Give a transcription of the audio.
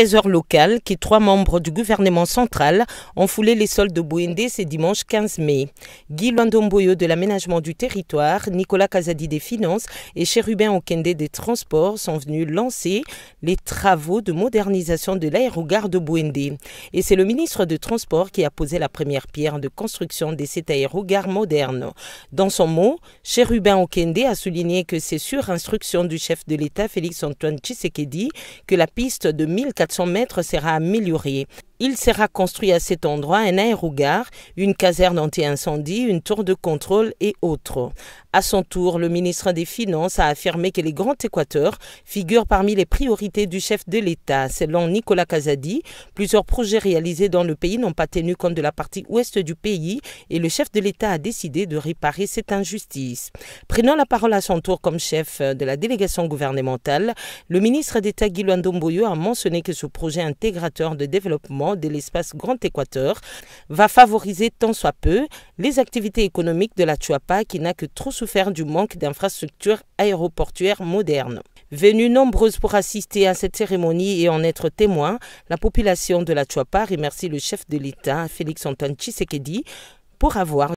13 heures locales que trois membres du gouvernement central ont foulé les sols de Buendé ce dimanche 15 mai. Guy Luandomboyo de l'aménagement du territoire, Nicolas Kazadi des finances et Chérubin Okende des transports sont venus lancer les travaux de modernisation de l'aérogare de Buendé. Et c'est le ministre de transport qui a posé la première pierre de construction de cet aérogare moderne. Dans son mot, Chérubin Okende a souligné que c'est sur instruction du chef de l'État Félix-Antoine Tshisekedi que la piste de 1400 son maître sera amélioré. Il sera construit à cet endroit un aérogare, une caserne anti-incendie, une tour de contrôle et autres. À son tour, le ministre des Finances a affirmé que les Grands Équateurs figurent parmi les priorités du chef de l'État. Selon Nicolas Casadi, plusieurs projets réalisés dans le pays n'ont pas tenu compte de la partie ouest du pays et le chef de l'État a décidé de réparer cette injustice. Prenant la parole à son tour comme chef de la délégation gouvernementale, le ministre d'État Guilouan domboyo a mentionné que ce projet intégrateur de développement de l'espace Grand Équateur va favoriser tant soit peu les activités économiques de la Chuapa qui n'a que trop souffert du manque d'infrastructures aéroportuaires modernes. Venues nombreuses pour assister à cette cérémonie et en être témoin, la population de la Chuapa remercie le chef de l'État, Félix Antoine Tshisekedi, pour avoir